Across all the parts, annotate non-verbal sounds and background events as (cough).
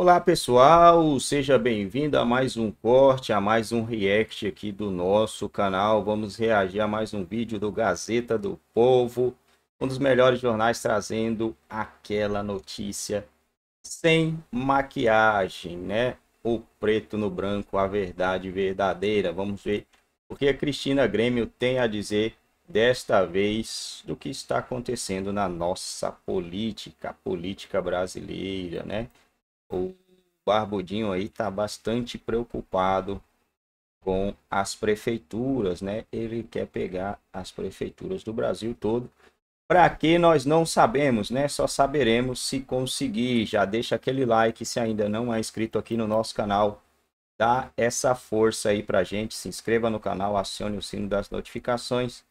Olá pessoal, seja bem-vindo a mais um corte, a mais um react aqui do nosso canal. Vamos reagir a mais um vídeo do Gazeta do Povo, um dos melhores jornais trazendo aquela notícia sem maquiagem, né? O preto no branco, a verdade verdadeira. Vamos ver o que a Cristina Grêmio tem a dizer desta vez do que está acontecendo na nossa política, política brasileira, né? o Barbudinho aí está bastante preocupado com as prefeituras, né? Ele quer pegar as prefeituras do Brasil todo. Para que nós não sabemos, né? Só saberemos se conseguir. Já deixa aquele like se ainda não é inscrito aqui no nosso canal. Dá essa força aí para gente, se inscreva no canal, acione o sino das notificações.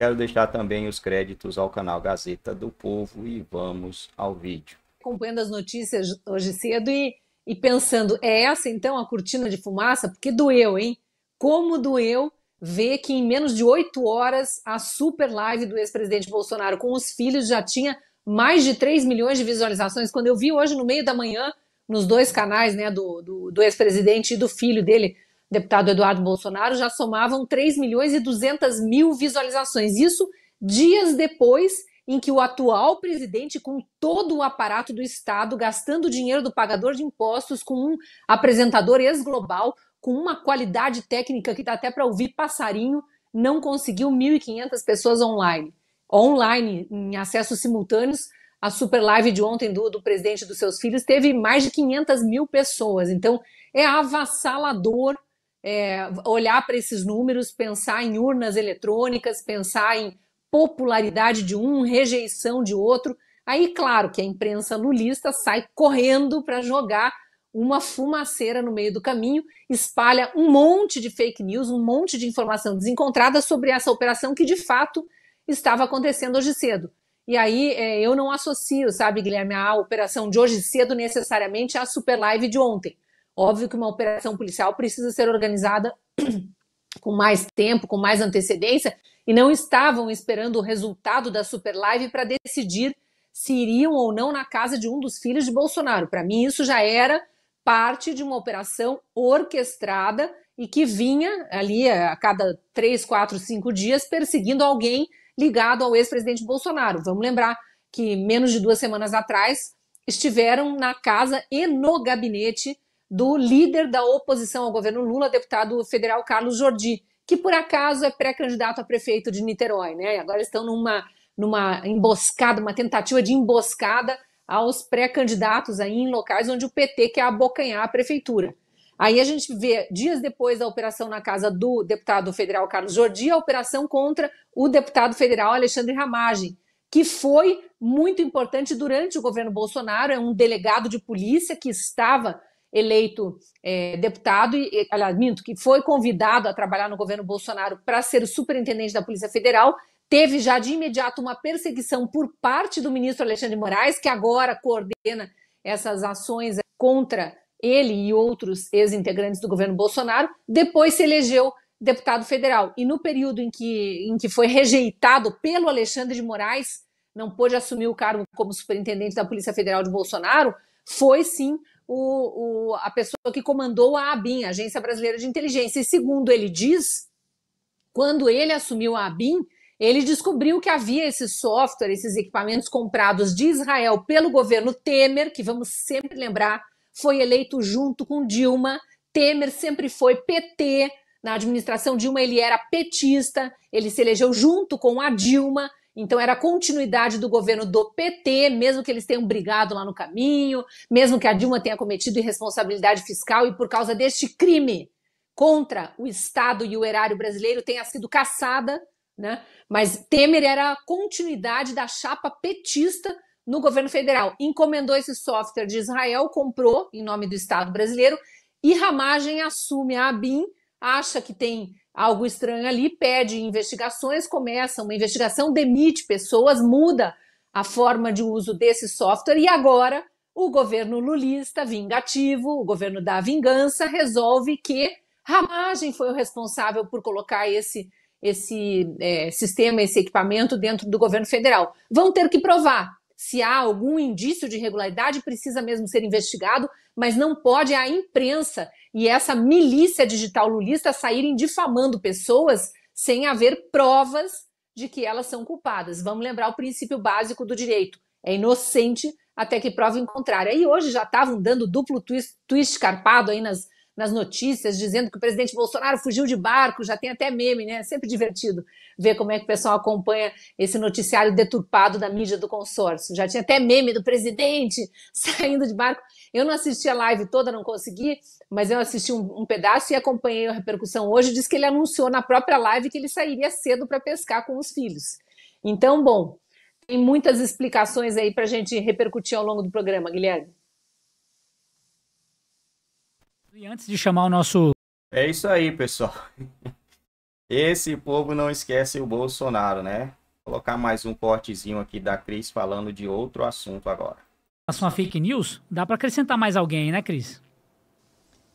Quero deixar também os créditos ao canal Gazeta do Povo e vamos ao vídeo acompanhando as notícias hoje cedo e, e pensando, é essa então a cortina de fumaça? Porque doeu, hein? Como doeu ver que em menos de oito horas a super live do ex-presidente Bolsonaro com os filhos já tinha mais de 3 milhões de visualizações. Quando eu vi hoje no meio da manhã, nos dois canais né, do, do, do ex-presidente e do filho dele, deputado Eduardo Bolsonaro, já somavam 3 milhões e 200 mil visualizações. Isso dias depois em que o atual presidente, com todo o aparato do Estado, gastando o dinheiro do pagador de impostos com um apresentador ex-global, com uma qualidade técnica que dá até para ouvir passarinho, não conseguiu 1.500 pessoas online. Online, em acessos simultâneos, a super live de ontem do, do presidente dos seus filhos teve mais de 500 mil pessoas. Então, é avassalador é, olhar para esses números, pensar em urnas eletrônicas, pensar em popularidade de um, rejeição de outro. Aí, claro, que a imprensa lulista sai correndo para jogar uma fumaceira no meio do caminho, espalha um monte de fake news, um monte de informação desencontrada sobre essa operação que de fato estava acontecendo hoje cedo. E aí é, eu não associo, sabe, Guilherme, a operação de hoje cedo necessariamente à super live de ontem. Óbvio que uma operação policial precisa ser organizada (clears throat) com mais tempo, com mais antecedência, e não estavam esperando o resultado da Super Live para decidir se iriam ou não na casa de um dos filhos de Bolsonaro. Para mim, isso já era parte de uma operação orquestrada e que vinha ali eh, a cada três, quatro, cinco dias perseguindo alguém ligado ao ex-presidente Bolsonaro. Vamos lembrar que menos de duas semanas atrás estiveram na casa e no gabinete do líder da oposição ao governo Lula, deputado federal Carlos Jordi, que por acaso é pré-candidato a prefeito de Niterói, né? Agora estão numa, numa emboscada, uma tentativa de emboscada aos pré-candidatos aí em locais onde o PT quer abocanhar a prefeitura. Aí a gente vê, dias depois da operação na casa do deputado federal Carlos Jordi, a operação contra o deputado federal Alexandre Ramagem, que foi muito importante durante o governo Bolsonaro, é um delegado de polícia que estava eleito é, deputado, e, aliás, minto, que foi convidado a trabalhar no governo Bolsonaro para ser o superintendente da Polícia Federal, teve já de imediato uma perseguição por parte do ministro Alexandre de Moraes, que agora coordena essas ações contra ele e outros ex-integrantes do governo Bolsonaro, depois se elegeu deputado federal. E no período em que, em que foi rejeitado pelo Alexandre de Moraes, não pôde assumir o cargo como superintendente da Polícia Federal de Bolsonaro, foi sim o, o, a pessoa que comandou a ABIN, a Agência Brasileira de Inteligência. E segundo ele diz, quando ele assumiu a ABIN, ele descobriu que havia esse software, esses equipamentos comprados de Israel pelo governo Temer, que vamos sempre lembrar, foi eleito junto com Dilma. Temer sempre foi PT. Na administração Dilma, ele era petista, ele se elegeu junto com a Dilma. Então era a continuidade do governo do PT, mesmo que eles tenham brigado lá no caminho, mesmo que a Dilma tenha cometido irresponsabilidade fiscal e por causa deste crime contra o Estado e o erário brasileiro tenha sido caçada, né? Mas Temer era a continuidade da chapa petista no governo federal. Encomendou esse software de Israel, comprou em nome do Estado brasileiro e Ramagem assume a ABIN, acha que tem algo estranho ali, pede investigações, começa uma investigação, demite pessoas, muda a forma de uso desse software e agora o governo lulista vingativo, o governo da vingança, resolve que Ramagem foi o responsável por colocar esse, esse é, sistema, esse equipamento dentro do governo federal. Vão ter que provar se há algum indício de irregularidade, precisa mesmo ser investigado, mas não pode a imprensa e essa milícia digital lulista saírem difamando pessoas sem haver provas de que elas são culpadas. Vamos lembrar o princípio básico do direito: é inocente até que prova o contrário. Aí hoje já estavam dando duplo twist, twist escarpado aí nas nas notícias dizendo que o presidente Bolsonaro fugiu de barco, já tem até meme, né? É sempre divertido ver como é que o pessoal acompanha esse noticiário deturpado da mídia do consórcio. Já tinha até meme do presidente (laughs) saindo de barco. Eu não assisti a live toda, não consegui, mas eu assisti um, um pedaço e acompanhei a repercussão hoje. Diz que ele anunciou na própria live que ele sairia cedo para pescar com os filhos. Então, bom, tem muitas explicações aí para a gente repercutir ao longo do programa, Guilherme. E antes de chamar o nosso. É isso aí, pessoal. (laughs) Esse povo não esquece o Bolsonaro, né? Vou colocar mais um cortezinho aqui da Cris falando de outro assunto agora. Relação a fake news, dá para acrescentar mais alguém, né, Cris?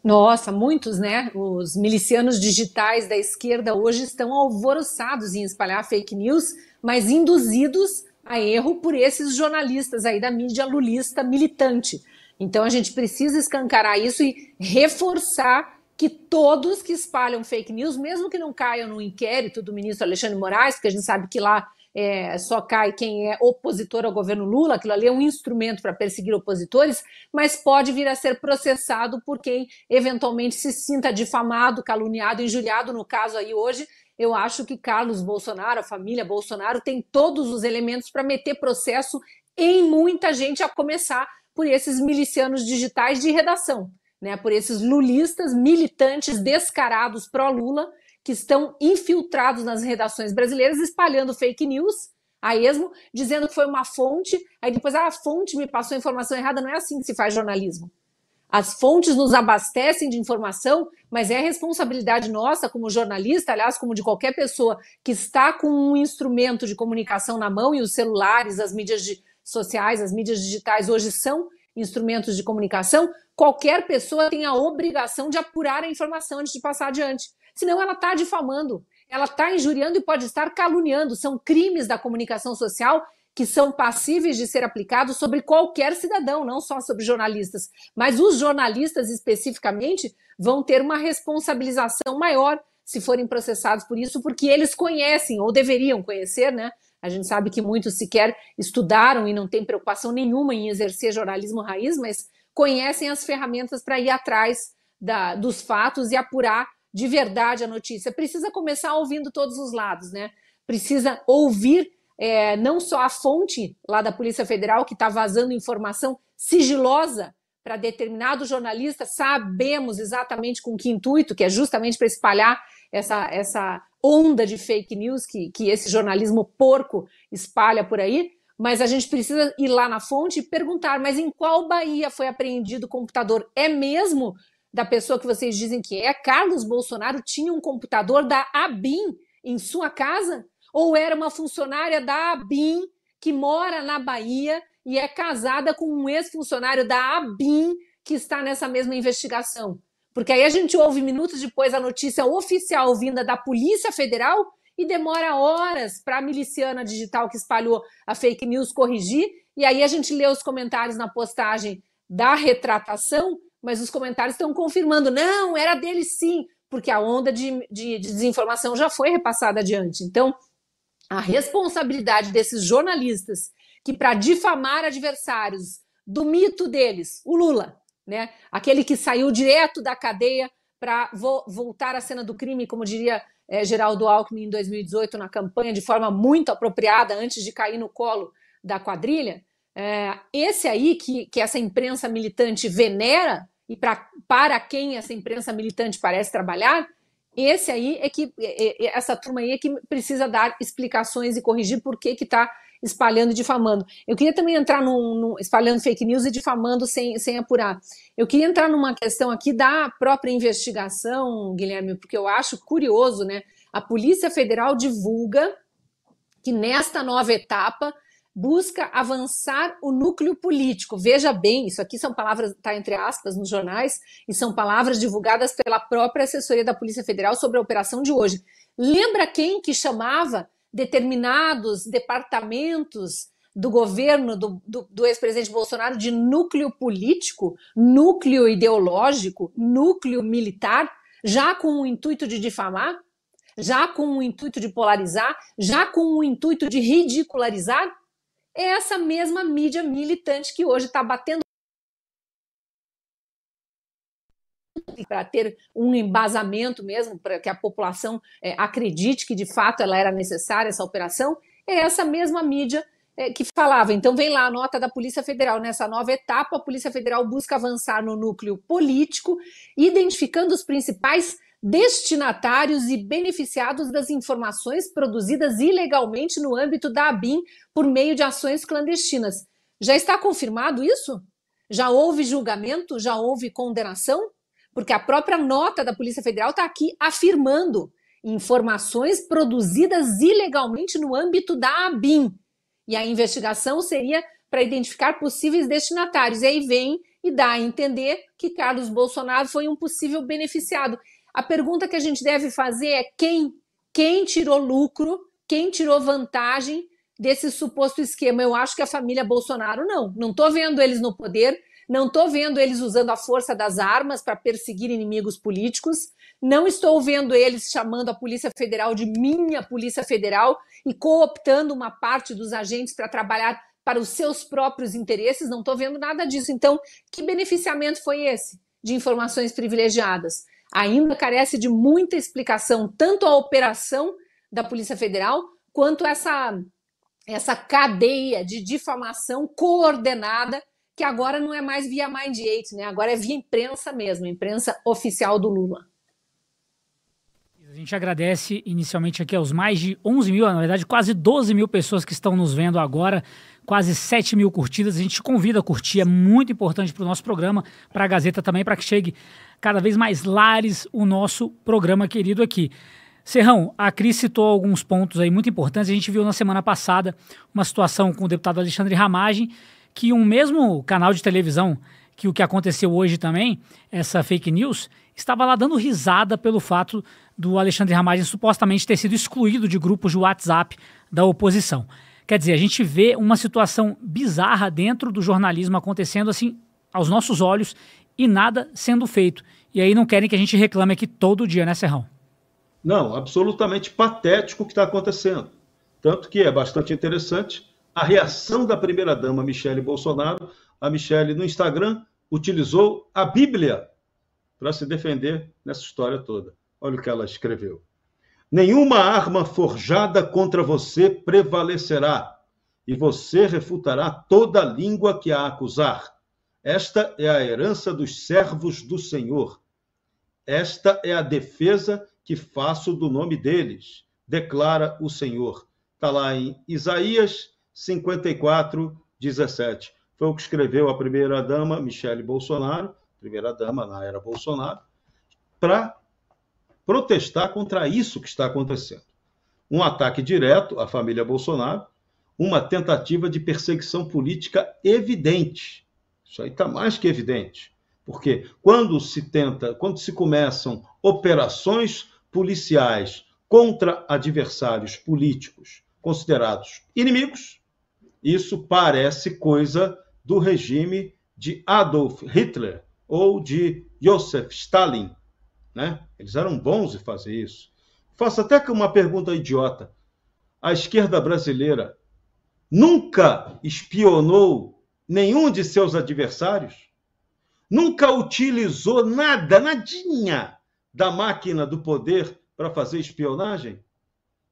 Nossa, muitos, né? Os milicianos digitais da esquerda hoje estão alvoroçados em espalhar fake news, mas induzidos a erro por esses jornalistas aí da mídia lulista militante. Então a gente precisa escancarar isso e reforçar que todos que espalham fake news, mesmo que não caiam no inquérito do ministro Alexandre Moraes, porque a gente sabe que lá é, só cai quem é opositor ao governo Lula, aquilo ali é um instrumento para perseguir opositores, mas pode vir a ser processado por quem eventualmente se sinta difamado, caluniado, injuriado, no caso aí hoje. Eu acho que Carlos Bolsonaro, a família Bolsonaro, tem todos os elementos para meter processo em muita gente, a começar por esses milicianos digitais de redação, né, por esses lulistas militantes descarados pró-Lula que estão infiltrados nas redações brasileiras espalhando fake news a esmo, dizendo que foi uma fonte, aí depois ah, a fonte me passou a informação errada, não é assim que se faz jornalismo. As fontes nos abastecem de informação, mas é responsabilidade nossa, como jornalista, aliás, como de qualquer pessoa que está com um instrumento de comunicação na mão e os celulares, as mídias de, sociais, as mídias digitais hoje são instrumentos de comunicação, qualquer pessoa tem a obrigação de apurar a informação antes de passar adiante. Senão ela está difamando, ela está injuriando e pode estar caluniando. São crimes da comunicação social que são passíveis de ser aplicados sobre qualquer cidadão, não só sobre jornalistas. Mas os jornalistas, especificamente, vão ter uma responsabilização maior se forem processados por isso, porque eles conhecem, ou deveriam conhecer, né, a gente sabe que muitos sequer estudaram e não têm preocupação nenhuma em exercer jornalismo raiz, mas conhecem as ferramentas para ir atrás da, dos fatos e apurar de verdade a notícia. Precisa começar ouvindo todos os lados, né? Precisa ouvir é, não só a fonte lá da Polícia Federal que está vazando informação sigilosa para determinado jornalista, sabemos exatamente com que intuito, que é justamente para espalhar essa, essa onda de fake news que, que esse jornalismo porco espalha por aí, mas a gente precisa ir lá na fonte e perguntar: mas em qual Bahia foi apreendido o computador? É mesmo da pessoa que vocês dizem que é? Carlos Bolsonaro tinha um computador da ABIN em sua casa? Ou era uma funcionária da ABIN que mora na Bahia e é casada com um ex-funcionário da ABIN que está nessa mesma investigação? Porque aí a gente ouve minutos depois a notícia oficial vinda da Polícia Federal e demora horas para a miliciana digital que espalhou a fake news corrigir. E aí a gente lê os comentários na postagem da retratação, mas os comentários estão confirmando: não, era dele sim, porque a onda de, de, de desinformação já foi repassada adiante. Então, a responsabilidade desses jornalistas que, para difamar adversários do mito deles, o Lula, né? Aquele que saiu direto da cadeia para vo voltar à cena do crime, como diria é, Geraldo Alckmin em 2018 na campanha, de forma muito apropriada, antes de cair no colo da quadrilha. É, esse aí que, que essa imprensa militante venera e pra, para quem essa imprensa militante parece trabalhar, esse aí é que é, é essa turma aí é que precisa dar explicações e corrigir por que que está espalhando e difamando. Eu queria também entrar no, espalhando fake news e difamando sem, sem apurar. Eu queria entrar numa questão aqui da própria investigação, Guilherme, porque eu acho curioso, né? A Polícia Federal divulga que nesta nova etapa busca avançar o núcleo político. Veja bem, isso aqui são palavras, está entre aspas nos jornais, e são palavras divulgadas pela própria assessoria da Polícia Federal sobre a operação de hoje. Lembra quem que chamava determinados departamentos do governo do, do, do ex-presidente Bolsonaro de núcleo político, núcleo ideológico, núcleo militar, já com o intuito de difamar, já com o intuito de polarizar, já com o intuito de ridicularizar? É essa mesma mídia militante que hoje está batendo para ter um embasamento mesmo, para que a população é, acredite que de fato ela era necessária essa operação, é essa mesma mídia é, que falava. Então, vem lá a nota da Polícia Federal. Nessa nova etapa, a Polícia Federal busca avançar no núcleo político, identificando os principais destinatários e beneficiados das informações produzidas ilegalmente no âmbito da ABIN por meio de ações clandestinas. Já está confirmado isso? Já houve julgamento? Já houve condenação? porque a própria nota da Polícia Federal está aqui afirmando informações produzidas ilegalmente no âmbito da ABIN. E a investigação seria para identificar possíveis destinatários. E aí vem e dá a entender que Carlos Bolsonaro foi um possível beneficiado. A pergunta que a gente deve fazer é quem, quem tirou lucro, quem tirou vantagem desse suposto esquema. Eu acho que a família Bolsonaro não. Não estou vendo eles no poder, não estou vendo eles usando a força das armas para perseguir inimigos políticos. Não estou vendo eles chamando a Polícia Federal de minha Polícia Federal e cooptando uma parte dos agentes para trabalhar para os seus próprios interesses. Não estou vendo nada disso. Então, que beneficiamento foi esse de informações privilegiadas? Ainda carece de muita explicação, tanto a operação da Polícia Federal, quanto essa, essa cadeia de difamação coordenada que agora não é mais via Mind 8, né? Agora é via imprensa mesmo, imprensa oficial do Lula. A gente agradece inicialmente aqui aos mais de 11 mil, na verdade quase 12 mil pessoas que estão nos vendo agora, quase 7 mil curtidas. A gente convida a curtir, é muito importante para o nosso programa, para a Gazeta também, para que chegue cada vez mais lares o nosso programa querido aqui. Serrão, a Cris citou alguns pontos aí muito importantes. A gente viu na semana passada uma situação com o deputado Alexandre Ramagem, que um mesmo canal de televisão, que o que aconteceu hoje também, essa fake news, estava lá dando risada pelo fato do Alexandre Ramagem supostamente ter sido excluído de grupos de WhatsApp da oposição. Quer dizer, a gente vê uma situação bizarra dentro do jornalismo acontecendo assim aos nossos olhos e nada sendo feito. E aí não querem que a gente reclame aqui todo dia, né, Serrão? Não, absolutamente patético o que está acontecendo. Tanto que é bastante interessante a reação da primeira-dama Michele Bolsonaro. A Michele, no Instagram, utilizou a Bíblia para se defender nessa história toda. Olha o que ela escreveu. Nenhuma arma forjada contra você prevalecerá, e você refutará toda língua que a acusar. Esta é a herança dos servos do Senhor. Esta é a defesa que faço do nome deles, declara o Senhor. Está lá em Isaías 5417. Foi o que escreveu a primeira-dama, Michele Bolsonaro, primeira-dama na era Bolsonaro, para protestar contra isso que está acontecendo. Um ataque direto à família Bolsonaro, uma tentativa de perseguição política evidente. Isso aí está mais que evidente. Porque quando se tenta, quando se começam operações policiais contra adversários políticos considerados inimigos, isso parece coisa do regime de Adolf Hitler ou de Joseph Stalin, né? Eles eram bons em fazer isso. Faço até que uma pergunta idiota. A esquerda brasileira nunca espionou nenhum de seus adversários? Nunca utilizou nada, nadinha da máquina do poder para fazer espionagem?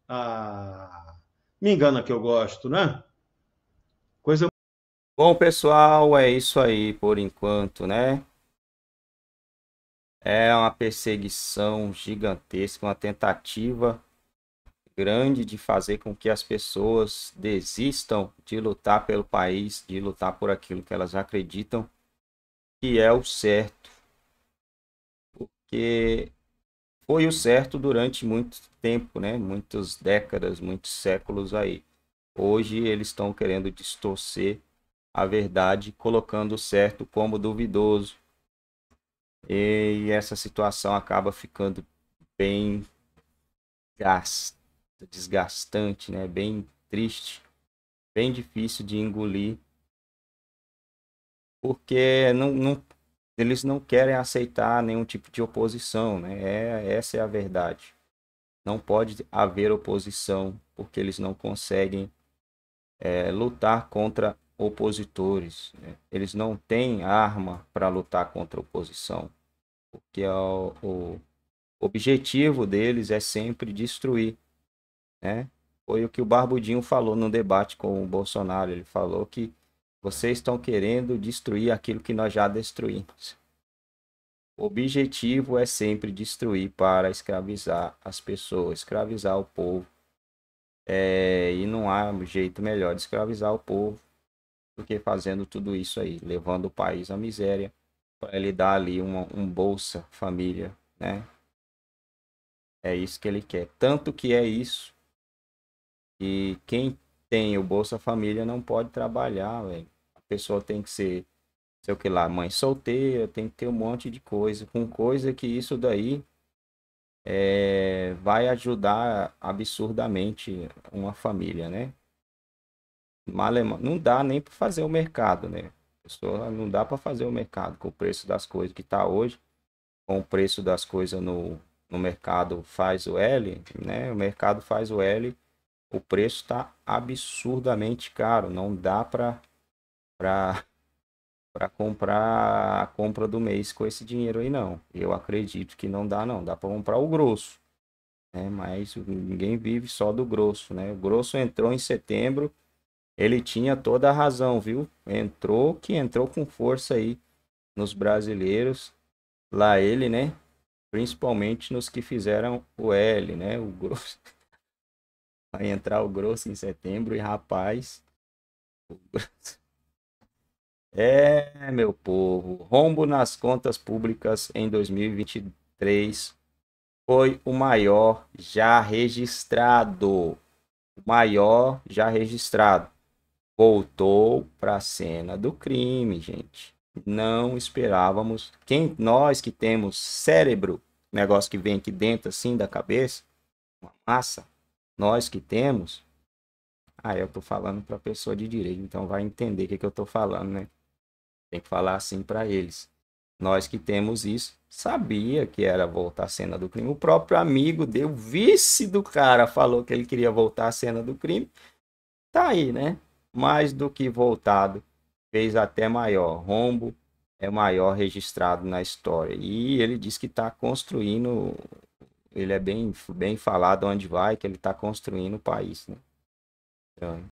Ah, me engana que eu gosto, né? Bom, pessoal, é isso aí por enquanto, né? É uma perseguição gigantesca, uma tentativa grande de fazer com que as pessoas desistam de lutar pelo país, de lutar por aquilo que elas acreditam que é o certo. Porque foi o certo durante muito tempo, né? Muitas décadas, muitos séculos aí. Hoje eles estão querendo distorcer a verdade, colocando o certo como duvidoso. E essa situação acaba ficando bem gasta, desgastante, né? bem triste, bem difícil de engolir, porque não, não, eles não querem aceitar nenhum tipo de oposição, né? É, essa é a verdade. Não pode haver oposição, porque eles não conseguem é, lutar contra opositores. Né? Eles não têm arma para lutar contra a oposição, porque o, o objetivo deles é sempre destruir. Né? Foi o que o Barbudinho falou no debate com o Bolsonaro. Ele falou que vocês estão querendo destruir aquilo que nós já destruímos. O objetivo é sempre destruir para escravizar as pessoas, escravizar o povo. É, e não há jeito melhor de escravizar o povo do que fazendo tudo isso aí, levando o país à miséria, para ele dar ali uma, um Bolsa Família, né? É isso que ele quer. Tanto que é isso. E quem tem o Bolsa Família não pode trabalhar, velho. A pessoa tem que ser, sei o que lá, mãe solteira, tem que ter um monte de coisa. Com coisa que isso daí é, vai ajudar absurdamente uma família, né? Malemão, não dá nem para fazer o mercado, né? pessoa ah, não dá para fazer o mercado com o preço das coisas que está hoje, com o preço das coisas no, no mercado faz o L, né? O mercado faz o L, o preço está absurdamente caro, não dá para para para comprar a compra do mês com esse dinheiro aí não. Eu acredito que não dá não, dá para comprar o grosso. Né? Mas ninguém vive só do grosso, né? O grosso entrou em setembro, ele tinha toda a razão, viu? Entrou que entrou com força aí nos brasileiros, lá ele, né? Principalmente nos que fizeram o L, né? O grosso. (laughs) Vai entrar o grosso em setembro e rapaz. É, meu povo, rombo nas contas públicas em 2023 foi o maior já registrado. O maior já registrado voltou para a cena do crime, gente. Não esperávamos. Quem nós que temos cérebro, negócio que vem aqui dentro assim da cabeça, uma massa, nós que temos. Aí ah, eu tô falando para pessoa de direito, então vai entender o que, que eu tô falando, né? Tem que falar assim para eles. Nós que temos isso, sabia que era voltar à cena do crime. O próprio amigo deu vice do cara, falou que ele queria voltar à cena do crime. Tá aí, né? mais do que voltado, fez até maior. Rombo é maior registrado na história. E ele diz que está construindo, ele é bem, bem falado onde vai, que ele está construindo o país. Né? Então,